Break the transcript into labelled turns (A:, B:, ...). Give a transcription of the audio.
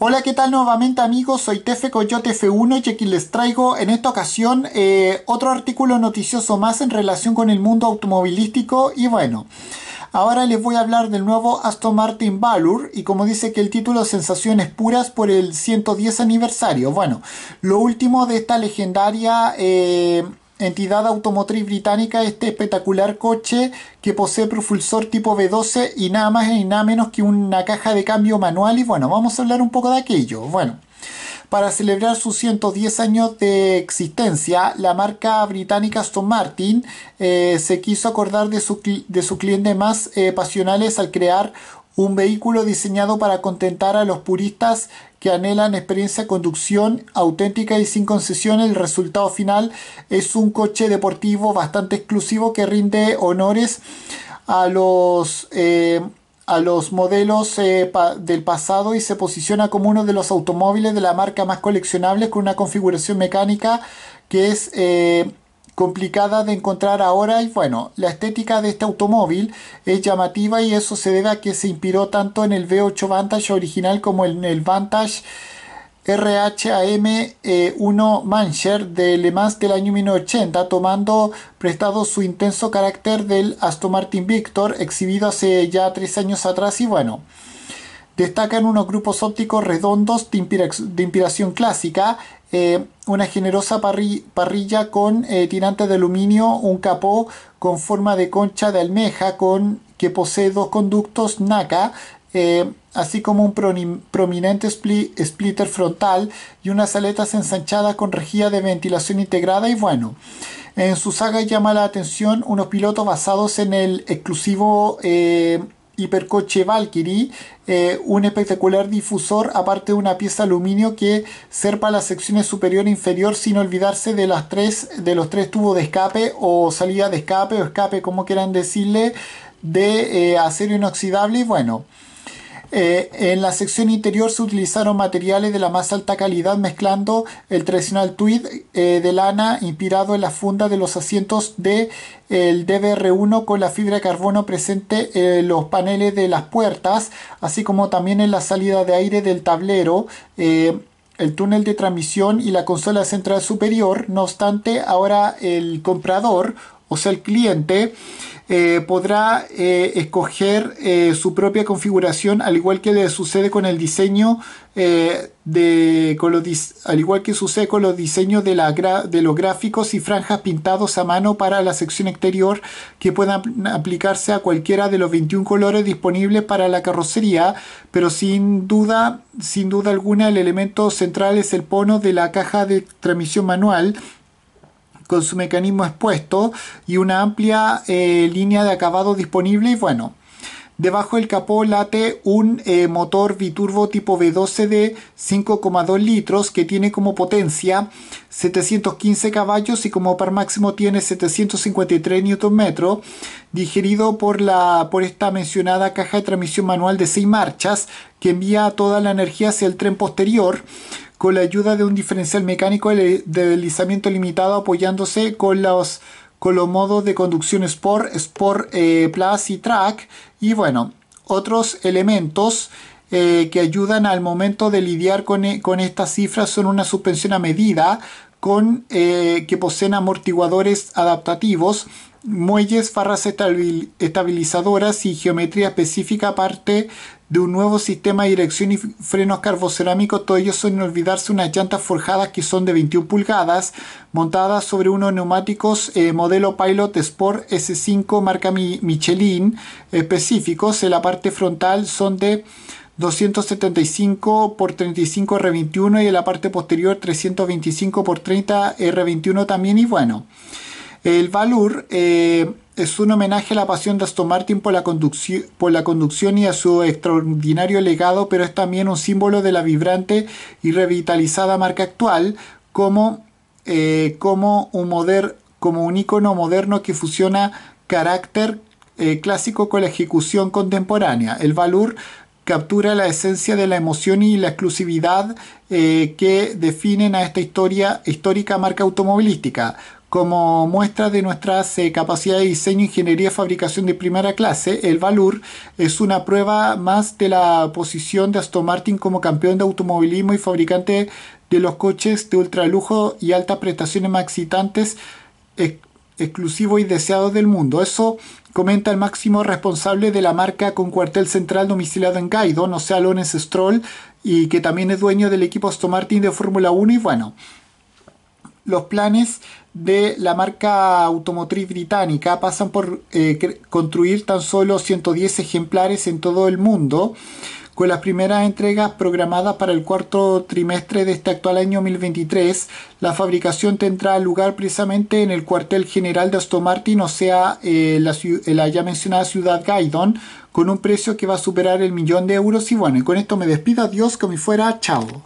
A: Hola, ¿qué tal nuevamente amigos? Soy Tefe Coyote F1 y aquí les traigo en esta ocasión eh, otro artículo noticioso más en relación con el mundo automovilístico y bueno... Ahora les voy a hablar del nuevo Aston Martin Valor y como dice que el título Sensaciones Puras por el 110 aniversario. Bueno, lo último de esta legendaria eh, entidad automotriz británica este espectacular coche que posee propulsor tipo V12 y nada más y nada menos que una caja de cambio manual y bueno, vamos a hablar un poco de aquello. Bueno, para celebrar sus 110 años de existencia, la marca británica Aston Martin eh, se quiso acordar de su, de cliente más eh, pasionales al crear un vehículo diseñado para contentar a los puristas que anhelan experiencia de conducción auténtica y sin concesión. El resultado final es un coche deportivo bastante exclusivo que rinde honores a los, eh, a los modelos eh, del pasado y se posiciona como uno de los automóviles de la marca más coleccionables con una configuración mecánica que es... Eh, complicada de encontrar ahora y bueno, la estética de este automóvil es llamativa y eso se debe a que se inspiró tanto en el V8 Vantage original como en el Vantage RHAM1 eh, Mancher de Le Mans del año 1980, tomando prestado su intenso carácter del Aston Martin Victor exhibido hace ya tres años atrás y bueno. Destacan unos grupos ópticos redondos de, inspiración clásica, eh, una generosa parrilla con tirante eh, tirantes de aluminio, un capó con forma de concha de almeja con, que posee dos conductos NACA, eh, así como un prominente splitter frontal y unas aletas ensanchadas con rejilla de ventilación integrada y bueno. En su saga llama la atención unos pilotos basados en el exclusivo hipercoche Valkyrie, eh, un espectacular difusor, aparte de una pieza de aluminio que serpa las secciones superior e inferior, sin olvidarse de, las tres, de los tres tubos de escape o salida de escape o escape, como quieran decirle, de eh, acero inoxidable. Y bueno, eh, en la sección interior se utilizaron materiales de la más alta calidad mezclando el tradicional tweed eh, de lana inspirado en la funda de los asientos del DBR1 con la fibra de carbono presente en los paneles de las puertas, así como también en la salida de aire del tablero eh, el túnel de transmisión y la consola central superior. No obstante, ahora el comprador o sea, el cliente eh, podrá eh, escoger eh, su propia configuración al igual que le sucede con el diseño de los, al igual que sucede con los diseños de, la, los gráficos y franjas pintados a mano para la sección exterior que puedan aplicarse a cualquiera de los 21 colores disponibles para la carrocería pero sin duda sin duda alguna el elemento central es el pono de la caja de transmisión manual con su mecanismo expuesto y una amplia eh, línea de acabado disponible y bueno. Debajo del capó late un eh, motor biturbo tipo V12 de 5,2 litros que tiene como potencia 715 caballos y como par máximo tiene 753 Nm, digerido por, la, por esta mencionada caja de transmisión manual de 6 marchas que envía toda la energía hacia el tren posterior con la ayuda de un diferencial mecánico de deslizamiento limitado apoyándose con los, con los modos de conducción Sport, Sport eh, Plus y Track y bueno, otros elementos eh, que ayudan al momento de lidiar e, con, estas cifras son una suspensión a medida con, eh, que poseen amortiguadores adaptativos muelles, farras estabilizadoras y geometría específica aparte de un nuevo sistema de dirección y frenos carbocerámicos, todo ello sin olvidarse unas llantas forjadas que son de 21 pulgadas, montadas sobre unos neumáticos eh, modelo Pilot Sport S5 marca Michelin específicos. En la parte frontal son de 275 por 35 R21 y en la parte posterior 325 por 30 R21 también y bueno. El Valur eh, es un homenaje a la pasión de Aston Martin por la, conducción y a su extraordinario legado, pero es también un símbolo de la vibrante y revitalizada marca actual como, eh, como, un, ícono como un icono moderno que fusiona carácter eh, clásico con la ejecución contemporánea. El valor captura la esencia de la emoción y la exclusividad que definen a esta historia histórica marca automovilística. Como muestra de nuestras eh, capacidades de diseño, ingeniería y fabricación de primera clase, el Valur es una prueba más de la posición de Aston Martin como campeón de automovilismo y fabricante de los coches de ultralujo y altas prestaciones más excitantes, exclusivos y deseados del mundo. Eso comenta el máximo responsable de la marca con cuartel central domiciliado en Gaidon, o sea, Lones Stroll, y que también es dueño del equipo Aston Martin de Fórmula 1 y bueno los planes de la marca automotriz británica pasan por eh, construir tan solo 110 ejemplares en todo el mundo, con las primeras entregas programadas para el cuarto trimestre de este actual año 2023. La fabricación tendrá lugar precisamente en el cuartel general de Aston Martin, o sea, eh, eh, la, ya mencionada ciudad Gaidon con un precio que va a superar el millón de euros. Y bueno, y con esto me despido, adiós, como fuera, chao.